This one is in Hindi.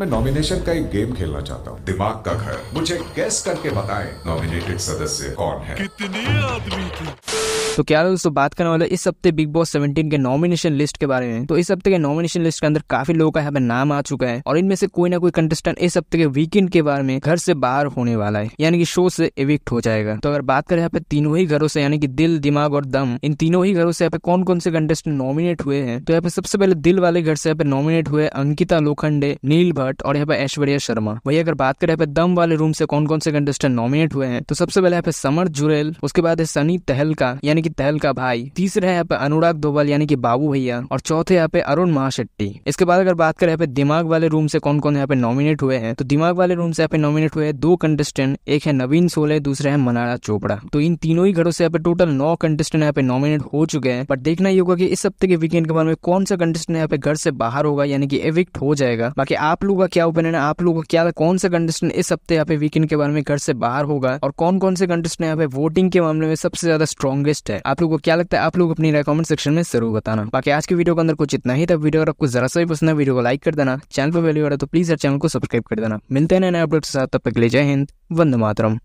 मैं नॉमिनेशन का एक गेम खेलना चाहता हूँ दिमाग का घर मुझे गेस करके बताएं नॉमिनेटेड सदस्य कौन है कितने आदमी थे तो क्या दोस्तों बात करने वाले इस हफ्ते बिग बॉस सेवेंटीन के नॉमिनेशन लिस्ट के बारे में तो इस हफ्ते के नॉमिनेशन लिस्ट के अंदर काफी लोगों का यहाँ पे नाम आ चुका है और इनमें से कोई ना कोई कंटेस्टेंट इस हफ्ते के वीकेंड के बारे में घर से बाहर होने वाला है यानी कि शो से इविक्ट हो जाएगा तो अगर बात करें यहाँ पे तीनों ही घरों से यानी कि दिल दिमाग और दम इन तीनों ही घरों से यहाँ पे कौन कौन से कंटेस्टेंट नॉमिनेट हुए हैं तो यहाँ पे सबसे पहले दिल वाले घर से यहाँ पे नॉमिनेट हुए अंकिता लोखंडे नील भट्ट और यहाँ पे ऐश्वर्या शर्मा वही अगर बात करें यहाँ पे दम वाले रूम से कौन कौन से कंटेस्टेंट नॉमिनेट हुए हैं तो सबसे पहले यहाँ पे समर जुरेल उसके बाद है सनी तहलका यानी कि तहल का भाई तीसरे है यहाँ पे अनुराग दोबल यानी कि बाबू भैया और चौथे यहाँ पे अरुण महाशेट्टी इसके बाद अगर बात करें यहाँ पे दिमाग वाले रूम से कौन कौन यहाँ पे नॉमिनेट हुए हैं तो दिमाग वाले रूम से यहाँ पे नॉमिनेट हुए दो कंटेस्टेंट एक है नवीन सोले दूसरे है मनारा चोपड़ा तो इन तीनों ही घरों से यहाँ पे टोटल नौ कंटेस्टेंट यहाँ पे नॉमिनेट हो चुके हैं बट देखना ही होगा की इस हफ्ते के वीकेंड के बारे में कौन सा कंटेस्टेंट यहाँ पे घर से बाहर होगा यानी कि एविक्ट हो जाएगा बाकी आप लोगों का क्या ओपिनियन है आप लोगों का क्या कौन सा कंटेस्टेंट इस हफ्ते यहाँ पे वीकेंड के बारे में घर से बाहर होगा और कौन कौन से कंटेस्टेंट यहाँ पे वोटिंग के मामले में सबसे ज्यादा स्ट्रॉन्गेस्ट है है आप लोगों को क्या लगता है आप लोग अपनी राय कमेंट सेक्शन में जरूर बताना बाकी आज की वीडियो के अंदर कुछ इतना ही था वीडियो अगर आपको जरा सा भी पसंद है वीडियो को लाइक कर देना चैनल पर वैल्यू आ रहा है तो प्लीज हर चैनल को सब्सक्राइब कर देना मिलते हैं नए अपडेट के साथ तब तक ले जय हिंद वंद मातरम